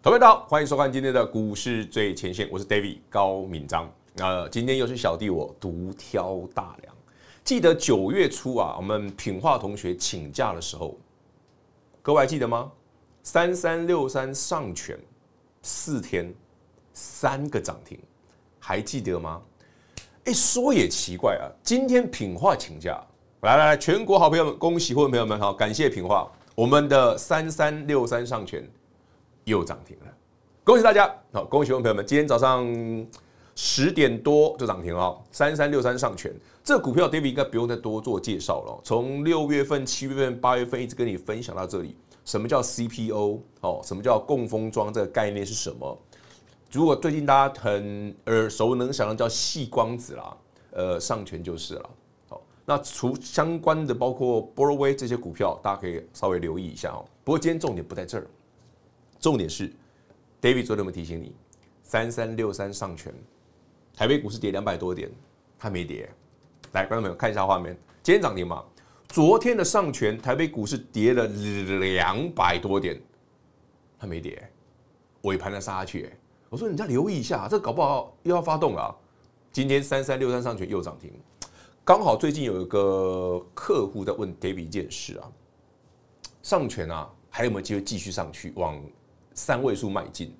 朋友们好，欢迎收看今天的股市最前线，我是 David 高敏章。那今天又是小弟我独挑大梁。记得九月初啊，我们品化同学请假的时候，各位还记得吗？三三六三上权四天三个涨停，还记得吗？哎，说也奇怪啊，今天品化请假，来来来，全国好朋友们，恭喜各位朋友们好，感谢品化，我们的三三六三上权。又涨停了，恭喜大家！好，恭喜朋友们，朋友们，今天早上十点多就涨停了，三三六三上全。这股票 David 应该不用再多做介绍了，从六月份、七月份、八月份一直跟你分享到这里。什么叫 CPO？哦，什么叫共封装？这个概念是什么？如果最近大家很耳熟能详的叫细光子啦，呃，上全就是了。好，那除相关的包括波罗 y 这些股票，大家可以稍微留意一下哦。不过今天重点不在这儿。重点是，David 昨天有没有提醒你？三三六三上权，台北股市跌两百多点，它没跌。来，观众朋友看一下画面，今天涨停吗？昨天的上权，台北股市跌了两百多点，它没跌。尾盘的杀去，我说你再留意一下，这搞不好又要发动了。今天三三六三上权又涨停，刚好最近有一个客户在问 David 一件事啊，上权啊，还有没有机会继续上去往？三位数迈进，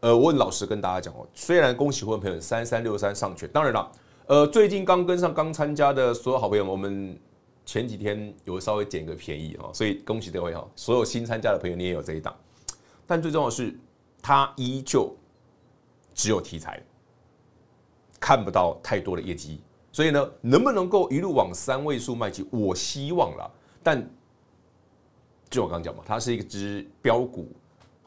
呃，我老实跟大家讲哦，虽然恭喜各位朋友三三六三上全，当然了，呃，最近刚跟上刚参加的所有好朋友们，我们前几天有稍微捡个便宜哦，所以恭喜各位哈，所有新参加的朋友你也有这一档，但最重要的是它依旧只有题材，看不到太多的业绩，所以呢，能不能够一路往三位数迈进，我希望了，但就我刚讲嘛，它是一只标股。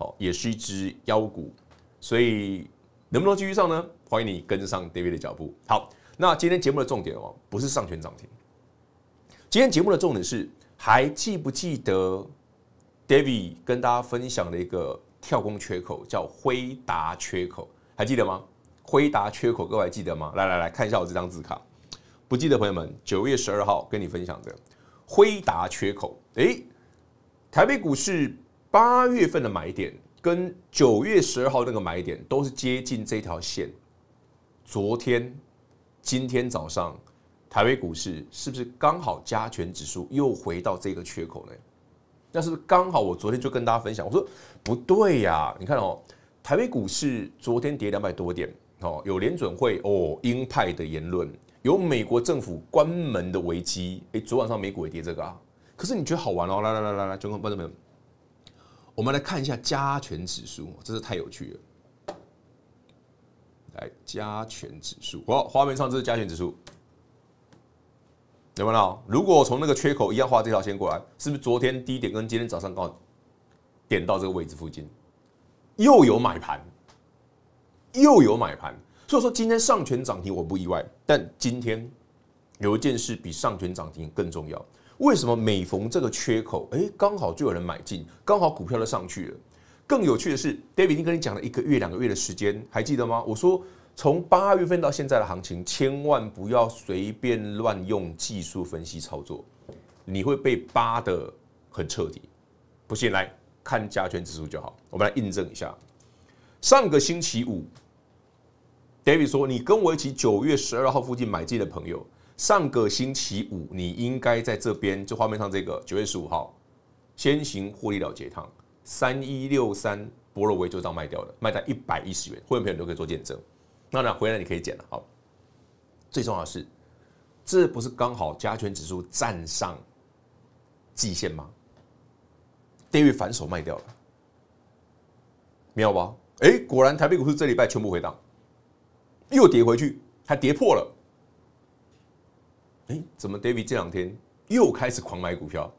哦，也是一只妖股，所以能不能继续上呢？欢迎你跟上 David 的脚步。好，那今天节目的重点哦，不是上全涨停，今天节目的重点是还记不记得 David 跟大家分享的一个跳空缺口叫辉达缺口，还记得吗？辉达缺口各位还记得吗？来来来看一下我这张字卡，不记得朋友们，九月十二号跟你分享的辉达缺口，哎，台北股市。八月份的买点跟九月十二号那个买点都是接近这条线。昨天、今天早上，台北股市是不是刚好加权指数又回到这个缺口呢？那是不是刚好？我昨天就跟大家分享，我说不对呀！你看哦，台北股市昨天跌两百多点哦，有联准会哦鹰派的言论，有美国政府关门的危机。诶，昨晚上美股也跌这个啊。可是你觉得好玩哦？来来来来来，观众朋友们。我们来看一下加权指数，真是太有趣了。来，加权指数，哦，画面上这是加权指数，有没有？如果从那个缺口一样画这条线过来，是不是昨天低点跟今天早上高点到这个位置附近又有买盘，又有买盘？所以说今天上权涨停我不意外，但今天有一件事比上权涨停更重要。为什么每逢这个缺口，哎，刚好就有人买进，刚好股票就上去了。更有趣的是，David 已经跟你讲了一个月、两个月的时间，还记得吗？我说从八月份到现在的行情，千万不要随便乱用技术分析操作，你会被扒的很彻底。不信，来看加权指数就好。我们来印证一下，上个星期五，David 说你跟我一起九月十二号附近买进的朋友。上个星期五，你应该在这边，就画面上这个九月十五号，先行获利了结，趟，三一六三博若威就这样卖掉的，卖在一百一十元，会员朋友都可以做见证。那呢，回来你可以减了，好。最重要的是，这不是刚好加权指数站上季线吗？跌玉反手卖掉了，没有吧？哎，果然台北股市这礼拜全部回档，又跌回去，还跌破了。哎，怎么 David 这两天又开始狂买股票？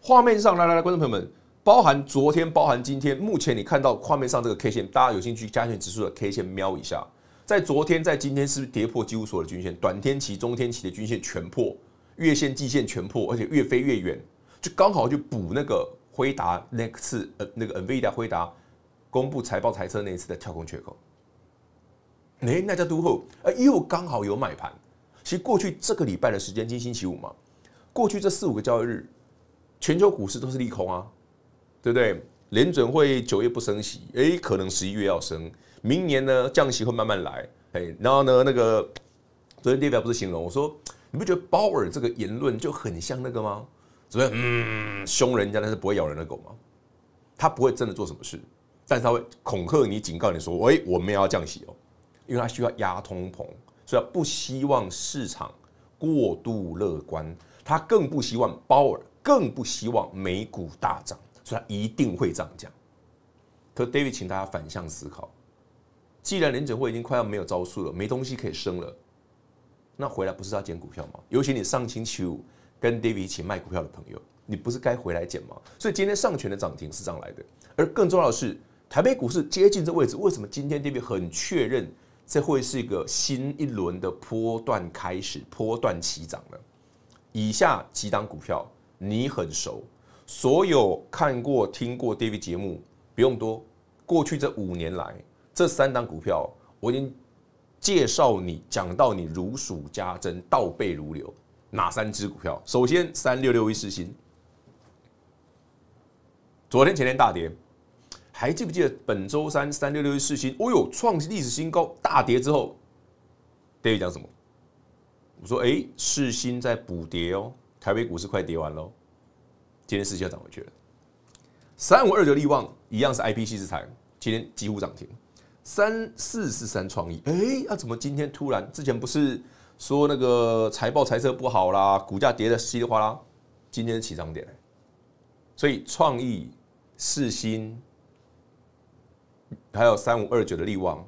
画面上来来来，观众朋友们，包含昨天，包含今天，目前你看到画面上这个 K 线，大家有兴趣加权指数的 K 线瞄一下。在昨天，在今天，是不是跌破几乎所有的均线？短天期、中天期的均线全破，月线、季线全破，而且越飞越远，就刚好就补那个辉达那次呃，那个 NVIDIA 辉达公布财报财测那一次的跳空缺口。哎，那家都后啊，又刚好有买盘。其实过去这个礼拜的时间，今星期五嘛，过去这四五个交易日，全球股市都是利空啊，对不对？联准会九月不升息，哎，可能十一月要升，明年呢降息会慢慢来，哎，然后呢那个昨天列表不是形容我说，你不觉得鲍尔这个言论就很像那个吗？主任，嗯，凶人家但是不会咬人的狗吗？他不会真的做什么事，但是他会恐吓你，警告你说，哎，我们也要降息哦，因为他需要压通膨。所以不希望市场过度乐观，他更不希望鲍尔，更不希望美股大涨，所以他一定会降降。可 David，请大家反向思考，既然联准会已经快要没有招数了，没东西可以升了，那回来不是要捡股票吗？尤其你上星期五跟 David 一起卖股票的朋友，你不是该回来捡吗？所以今天上权的涨停是这样来的，而更重要的是，台北股市接近这位置，为什么今天 David 很确认？这会是一个新一轮的波段开始，波段起涨了。以下几档股票你很熟，所有看过、听过 Davy 节目，不用多。过去这五年来，这三档股票我已经介绍你，讲到你如数家珍、倒背如流。哪三只股票？首先，三六六一四星，昨天、前天大跌。还记不记得本周三三六六四新哦哟创历史新高大跌之后，德伟讲什么？我说哎，四新在补跌哦，台北股市快跌完喽。今天四新涨回去了，三五二的利旺一样是 I P C 资产，今天几乎涨停。三四四三创意，哎，那怎么今天突然之前不是说那个财报财测不好啦，股价跌的稀里哗啦，今天起涨点所以创意四新。还有三五二九的力王，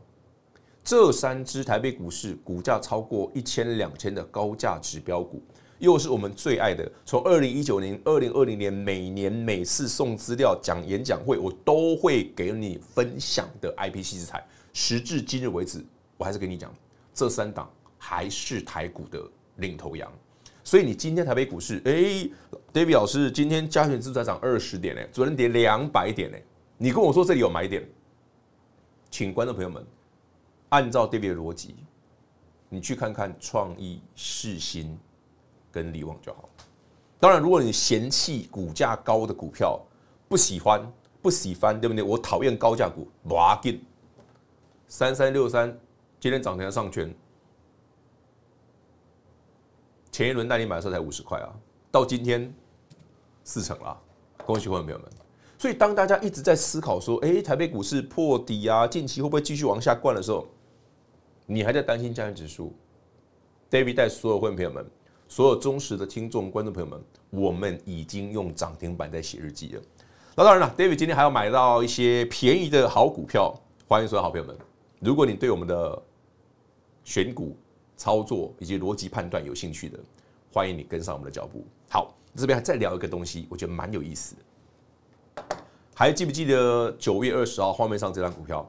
这三只台北股市股价超过一千两千的高价指标股，又是我们最爱的。从二零一九年、二零二零年每年每次送资料讲演讲会，我都会给你分享的 IPC 资材。时至今日为止，我还是跟你讲，这三档还是台股的领头羊。所以你今天台北股市，哎，David 老师，今天嘉权资材涨二十点嘞，昨天跌两百点嘞，你跟我说这里有买点。请观众朋友们按照 David 的逻辑，你去看看创意世新跟利旺就好当然，如果你嫌弃股价高的股票，不喜欢不喜欢，对不对？我讨厌高价股，拉锯。三三六三今天涨停的上圈，前一轮带你买的时候才五十块啊，到今天四成了，恭喜观众朋友们。所以，当大家一直在思考说：“哎，台北股市破底啊，近期会不会继续往下灌的时候，你还在担心加权指数？David 带所有会员朋友们、所有忠实的听众、观众朋友们，我们已经用涨停板在写日记了。那当然了，David 今天还要买到一些便宜的好股票。欢迎所有好朋友们！如果你对我们的选股操作以及逻辑判断有兴趣的，欢迎你跟上我们的脚步。好，这边还再聊一个东西，我觉得蛮有意思。的。还记不记得九月二十号画面上这张股票？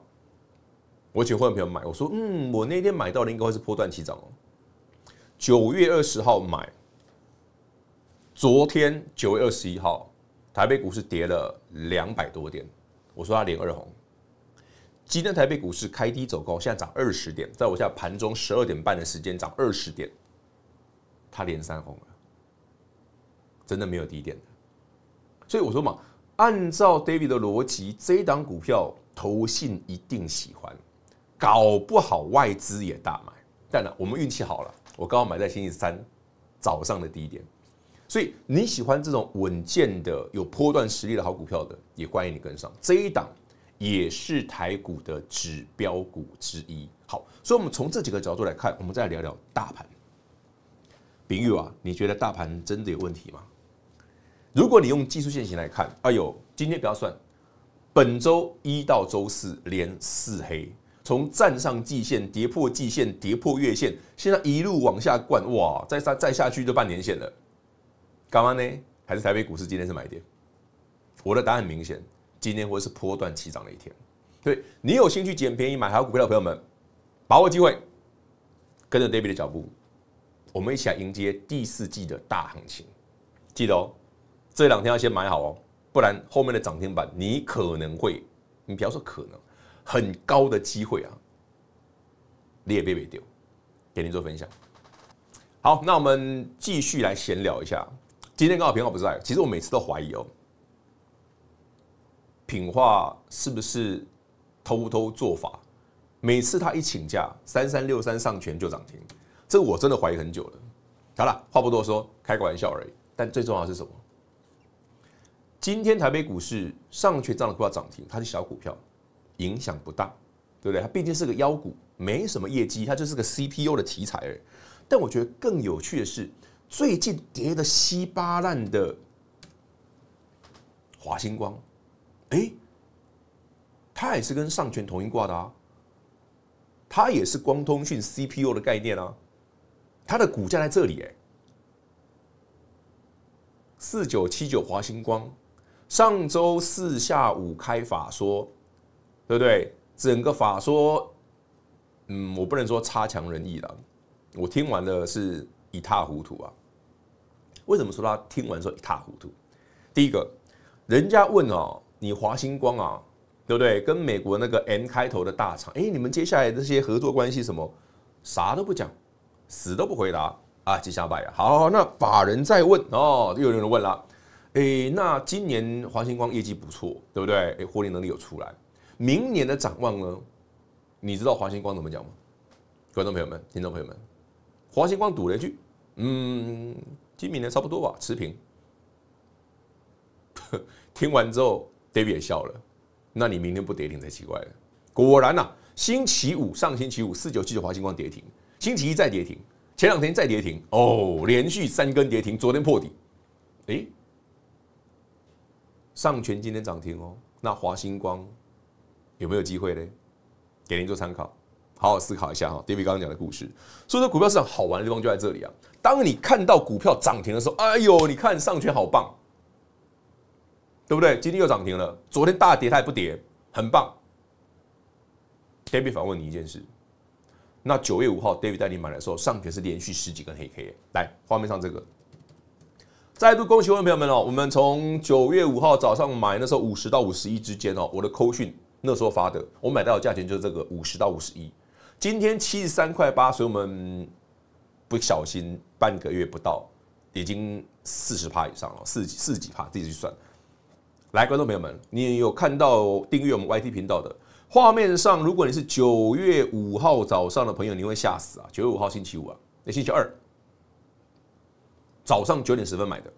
我请会员朋友买，我说嗯，我那天买到的应该会是波段起涨哦。九月二十号买，昨天九月二十一号，台北股市跌了两百多点，我说它连二红。今天台北股市开低走高，现在涨二十点，在我现在盘中十二点半的时间涨二十点，它连三红了，真的没有低点的，所以我说嘛。按照 David 的逻辑，这一档股票投信一定喜欢，搞不好外资也大买。当然，我们运气好了，我刚好买在星期三早上的低点。所以你喜欢这种稳健的、有波段实力的好股票的，也欢迎你跟上。这一档也是台股的指标股之一。好，所以我们从这几个角度来看，我们再聊聊大盘。比如啊，你觉得大盘真的有问题吗？如果你用技术线型来看，哎呦，今天不要算，本周一到周四连四黑，从站上季线跌破季线跌破月线，现在一路往下灌，哇，再再再下去就半年线了，干嘛呢？还是台北股市今天是买点？我的答案明显，今天会是波断起涨的一天。对你有兴趣捡便宜买好股票的朋友们，把握机会，跟着 David 的脚步，我们一起迎接第四季的大行情。记得哦。这两天要先买好哦，不然后面的涨停板你可能会，你不要说可能很高的机会啊，你也别别丢，给您做分享。好，那我们继续来闲聊一下。今天刚好平浩不在，其实我每次都怀疑哦，品化是不是偷偷做法？每次他一请假，三三六三上权就涨停，这个我真的怀疑很久了。好了，话不多说，开个玩笑而已。但最重要是什么？今天台北股市上全涨了，股票涨停，它是小股票，影响不大，对不对？它毕竟是个妖股，没什么业绩，它就是个 C P U 的题材。已。但我觉得更有趣的是，最近跌的稀巴烂的华星光，哎，它也是跟上全同一挂的啊，它也是光通讯 C P U 的概念啊，它的股价在这里哎，四九七九华星光。上周四下午开法说，对不对？整个法说，嗯，我不能说差强人意的，我听完了是一塌糊涂啊。为什么说他听完说一塌糊涂？第一个，人家问哦，你华星光啊，对不对？跟美国那个 N 开头的大厂，哎，你们接下来这些合作关系什么？啥都不讲，死都不回答啊！接下吉祥好好，那法人再问哦，又有人问了。哎，那今年华星光业绩不错，对不对？哎，获利能力有出来。明年的展望呢？你知道华星光怎么讲吗？观众朋友们、听众朋友们，华星光赌了一句：“嗯，今明年差不多吧，持平。”听完之后，David 也笑了。那你明天不跌停才奇怪了。果然呐，星期五上星期五四九七九华星光跌停，星期一再跌停，前两天再跌停，哦，连续三根跌停，昨天破底。哎。上泉今天涨停哦，那华星光有没有机会呢？给您做参考，好好思考一下哈。David 刚刚讲的故事，所以说股票市场好玩的地方就在这里啊。当你看到股票涨停的时候，哎呦，你看上泉好棒，对不对？今天又涨停了，昨天大跌它也不跌，很棒。David 反问你一件事，那九月五号 David 带你买的时候，上泉是连续十几根黑 K，来画面上这个。再度恭喜我们朋友们哦！我们从九月五号早上买那时候五十到五十一之间哦，我的扣讯那时候发的，我买到的价钱就是这个五十到五十一。今天七十三块八，所以我们不小心半个月不到，已经四十趴以上了，四四几趴自己去算。来，观众朋友们，你有看到订阅我们 YT 频道的画面上，如果你是九月五号早上的朋友，你会吓死啊！九月五号星期五啊，那星期二。早上九点十分买的，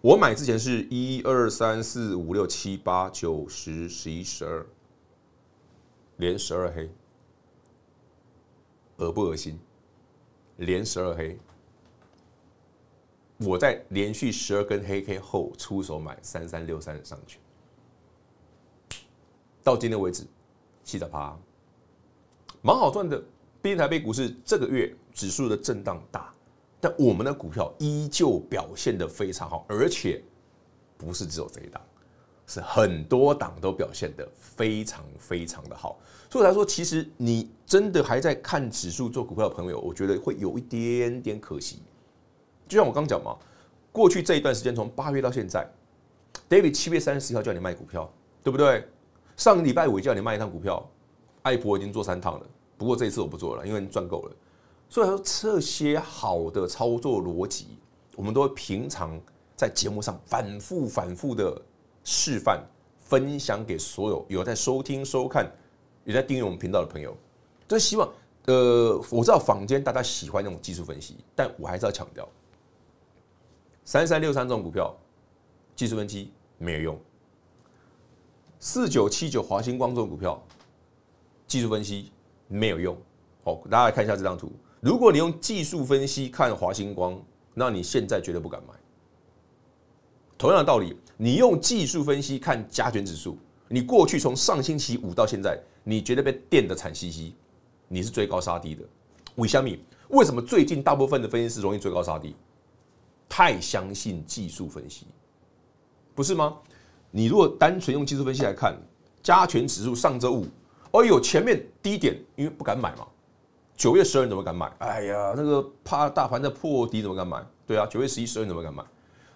我买之前是一二三四五六七八九十十一十二连十二黑，恶不恶心？连十二黑，我在连续十二根黑 K 后出手买三三六三上去，到今天为止七点八，蛮好赚的。毕竟台北股市这个月指数的震荡大。但我们的股票依旧表现的非常好，而且不是只有这一档，是很多档都表现的非常非常的好。所以来说，其实你真的还在看指数做股票的朋友，我觉得会有一点点可惜。就像我刚讲嘛，过去这一段时间，从八月到现在，David 七月三十一号叫你卖股票，对不对？上个礼拜五叫你卖一趟股票，艾博已经做三趟了。不过这一次我不做了，因为赚够了。所以说这些好的操作逻辑，我们都会平常在节目上反复反复的示范，分享给所有有在收听收看，有在订阅我们频道的朋友。都希望，呃，我知道坊间大家喜欢那种技术分析，但我还是要强调，三三六三这种股票，技术分析没有用；四九七九华星光种股票，技术分析没有用。好，大家来看一下这张图。如果你用技术分析看华星光，那你现在绝对不敢买。同样的道理，你用技术分析看加权指数，你过去从上星期五到现在，你觉得被电的惨兮兮，你是追高杀低的。韦小米，为什么最近大部分的分析师容易追高杀低？太相信技术分析，不是吗？你如果单纯用技术分析来看加权指数，上周五，哎呦，前面低点，因为不敢买嘛。九月十二你怎么敢买？哎呀，那个怕大盘在破底怎么敢买？对啊，九月十一、十二你怎么敢买？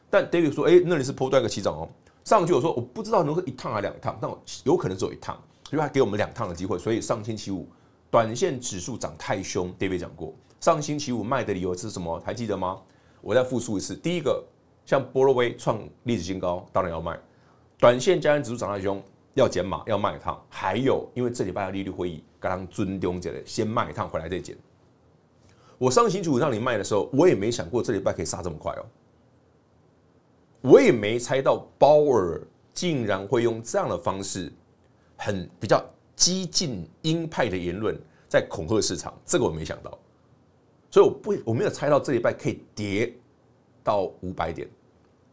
但 David 说，哎，那里是破断一个起涨哦。上去我说，我不知道能够一趟还两趟，但我有可能只有一趟，因为他给我们两趟的机会。所以上星期五短线指数涨太凶，David 讲过，上星期五卖的理由是什么？还记得吗？我再复述一次：第一个，像波洛威创历史新高，当然要卖；短线加权指数涨太凶。要减码，要卖一趟，还有，因为这礼拜的利率会议，刚刚尊中讲的，先卖一趟回来再减。我上星期五让你卖的时候，我也没想过这礼拜可以杀这么快哦。我也没猜到鲍尔竟然会用这样的方式，很比较激进鹰派的言论在恐吓市场，这个我没想到。所以我不我没有猜到这礼拜可以跌到五百点，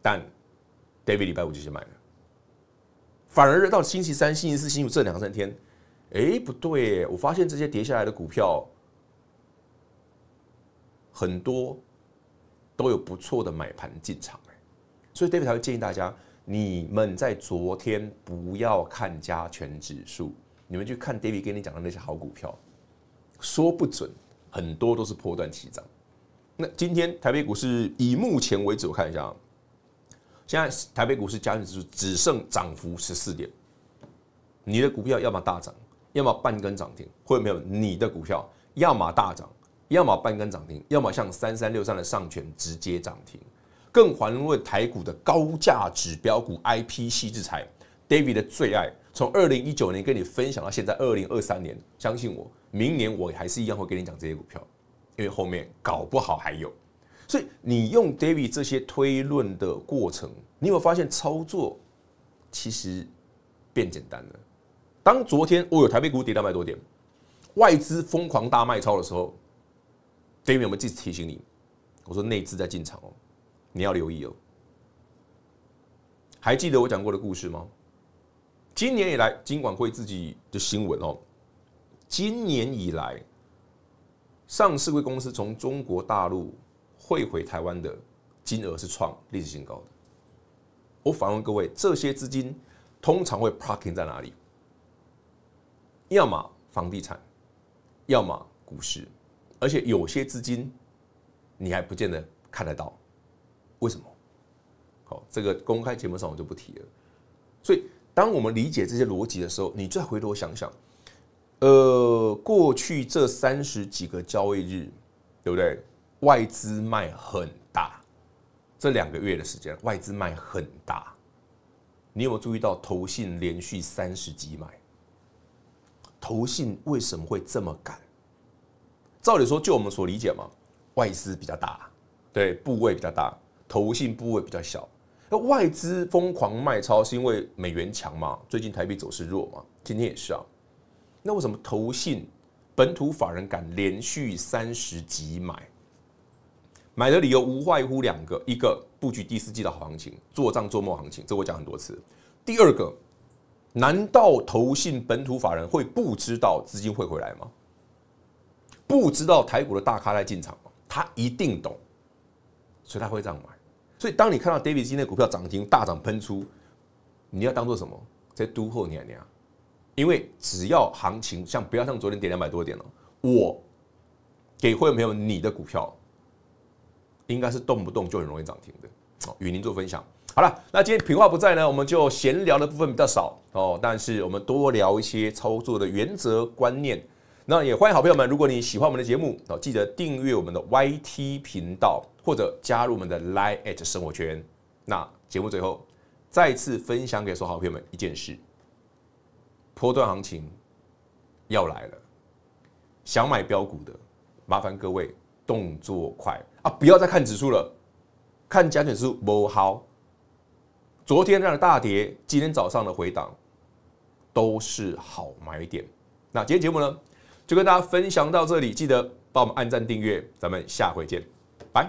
但 David 礼拜五就先买了。反而到星期三、星期四、星期五这两三天，哎，不对，我发现这些跌下来的股票很多都有不错的买盘进场所以 David 才会建议大家，你们在昨天不要看加权指数，你们去看 David 跟你讲的那些好股票，说不准很多都是破断起涨。那今天台北股市以目前为止我看一下。现在台北股市加权指数只剩涨幅十四点，你的股票要么大涨，要么半根涨停，或者没有你的股票要么大涨，要么半根涨停，要么像三三六三的上权直接涨停。更还为台股的高价指标股 I P 系制裁 d a v i d 的最爱，从二零一九年跟你分享到现在二零二三年，相信我，明年我还是一样会跟你讲这些股票，因为后面搞不好还有。所以你用 David 这些推论的过程，你有有发现操作其实变简单了？当昨天我有台北股跌两百多点，外资疯狂大卖超的时候，David 我们自己提醒你，我说内资在进场哦，你要留意哦。还记得我讲过的故事吗？今年以来，金管会自己的新闻哦，今年以来，上市公司从中国大陆。汇回台湾的金额是创历史新高。的，我反问各位：这些资金通常会 parking 在哪里？要么房地产，要么股市。而且有些资金你还不见得看得到。为什么？好，这个公开节目上我就不提了。所以，当我们理解这些逻辑的时候，你再回头想想，呃，过去这三十几个交易日，对不对？外资卖很大，这两个月的时间外资卖很大，你有有注意到投信连续三十几买？投信为什么会这么敢？照理说，就我们所理解嘛，外资比较大，对部位比较大，投信部位比较小。那外资疯狂卖超是因为美元强嘛？最近台币走势弱嘛？今天也是啊。那为什么投信本土法人敢连续三十几买？买的理由无外乎两个：，一个布局第四季的好行情，做账做梦行情，这我讲很多次；，第二个，难道投信本土法人会不知道资金会回来吗？不知道台股的大咖在进场吗？他一定懂，所以他会这样买。所以当你看到 David 今天的股票涨停大涨喷出，你要当做什么？在督后娘娘？因为只要行情像不要像昨天跌两百多点了，我给会没有你的股票？应该是动不动就很容易涨停的哦。与您做分享，好了，那今天品话不在呢，我们就闲聊的部分比较少哦，但是我们多聊一些操作的原则观念。那也欢迎好朋友们，如果你喜欢我们的节目哦，记得订阅我们的 YT 频道或者加入我们的 Line at 生活圈。那节目最后再次分享给所有好朋友们一件事：波段行情要来了，想买标股的，麻烦各位动作快。啊，不要再看指数了，看假指数不好。昨天那的大跌，今天早上的回档都是好买点。那今天节目呢，就跟大家分享到这里，记得帮我们按赞订阅，咱们下回见，拜。